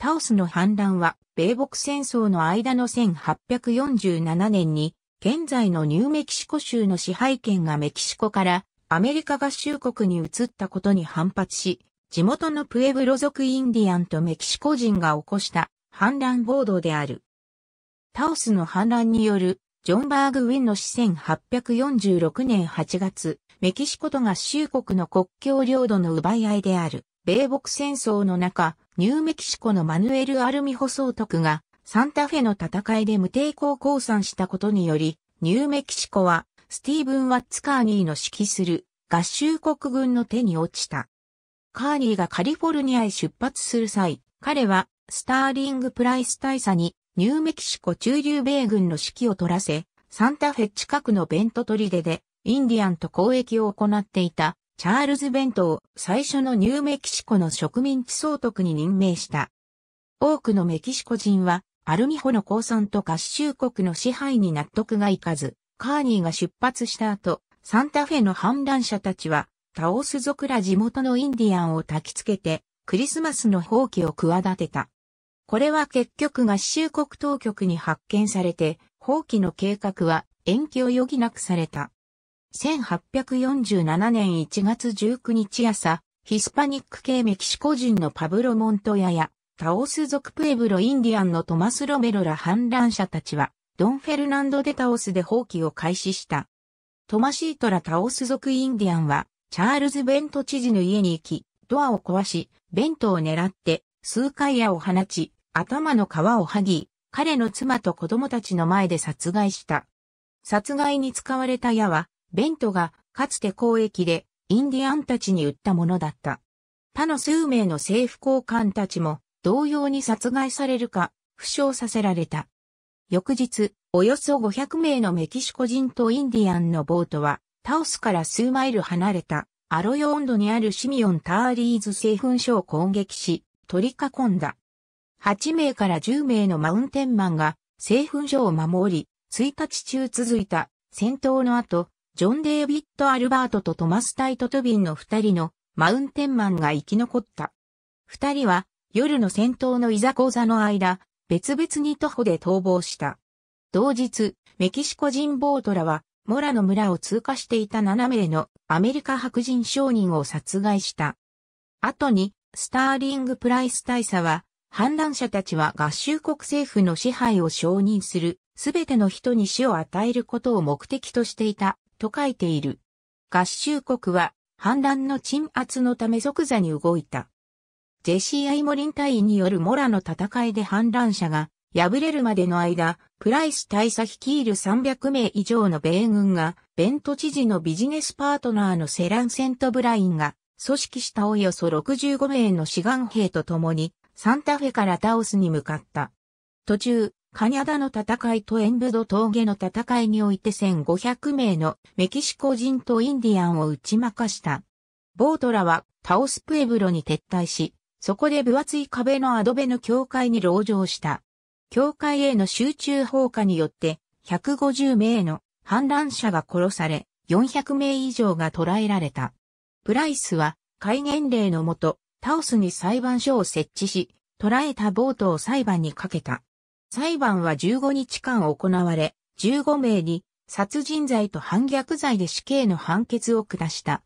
タオスの反乱は、米北戦争の間の1847年に、現在のニューメキシコ州の支配権がメキシコからアメリカ合衆国に移ったことに反発し、地元のプエブロ族インディアンとメキシコ人が起こした反乱暴動である。タオスの反乱によるジョン・バーグ・ウィンの死1846年8月、メキシコと合衆国の国境領土の奪い合いである。米国戦争の中、ニューメキシコのマヌエル・アルミホ総督がサンタフェの戦いで無抵抗降参したことにより、ニューメキシコはスティーブン・ワッツ・カーニーの指揮する合衆国軍の手に落ちた。カーニーがカリフォルニアへ出発する際、彼はスターリング・プライス大佐にニューメキシコ中流米軍の指揮を取らせ、サンタフェ近くのベントトリデでインディアンと交易を行っていたチャールズ・ベントを最初のニューメキシコの植民地総督に任命した。多くのメキシコ人は、アルミホの降参と合衆国の支配に納得がいかず、カーニーが出発した後、サンタフェの反乱者たちは、タオス族ら地元のインディアンを焚きつけて、クリスマスの放棄を企てた。これは結局合衆国当局に発見されて、放棄の計画は延期を余儀なくされた。1847年1月19日朝、ヒスパニック系メキシコ人のパブロ・モントヤや、タオス族プエブロ・インディアンのトマス・ロメロら反乱者たちは、ドン・フェルナンド・デ・タオスで放棄を開始した。トマシートラ・タオス族インディアンは、チャールズ・ベント知事の家に行き、ドアを壊し、ベントを狙って、数回矢を放ち、頭の皮を剥ぎ、彼の妻と子供たちの前で殺害した。殺害に使われた矢は、ベントがかつて交易でインディアンたちに売ったものだった。他の数名の政府高官たちも同様に殺害されるか負傷させられた。翌日、およそ500名のメキシコ人とインディアンのボートはタオスから数マイル離れたアロヨンドにあるシミオン・ターリーズ製粉所を攻撃し、取り囲んだ。8名から10名のマウンテンマンが製粉所を守り、1日中続いた戦闘の後、ジョン・デービッド・アルバートとトマス・タイト・トゥビンの二人のマウンテンマンが生き残った。二人は夜の戦闘のいざこざの間、別々に徒歩で逃亡した。同日、メキシコ人ボートらは、モラの村を通過していた7名のアメリカ白人商人を殺害した。後に、スターリング・プライス大佐は、反乱者たちは合衆国政府の支配を承認する、すべての人に死を与えることを目的としていたと書いている。合衆国は反乱の鎮圧のため即座に動いた。ジェシー・アイモリン隊員によるモラの戦いで反乱者が敗れるまでの間、プライス大佐率いる300名以上の米軍が、ベント知事のビジネスパートナーのセラン・セント・ブラインが、組織したおよそ65名の志願兵と共に、サンタフェからタオスに向かった。途中、カニャダの戦いとエンブド峠の戦いにおいて1500名のメキシコ人とインディアンを打ち負かした。ボートラはタオスプエブロに撤退し、そこで分厚い壁のアドベの境界に籠城した。境界への集中放火によって150名の反乱者が殺され、400名以上が捕らえられた。プライスは戒厳令のもと、タオスに裁判所を設置し、捕らえたボートを裁判にかけた。裁判は15日間行われ、15名に殺人罪と反逆罪で死刑の判決を下した。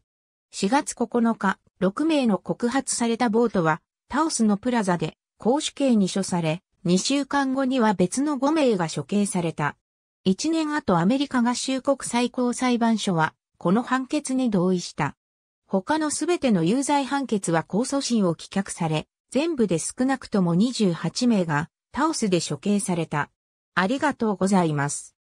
4月9日、6名の告発されたボートは、タオスのプラザで、公主刑に処され、2週間後には別の5名が処刑された。1年後アメリカ合衆国最高裁判所は、この判決に同意した。他のすべての有罪判決は控訴審を棄却され、全部で少なくとも28名がタオスで処刑された。ありがとうございます。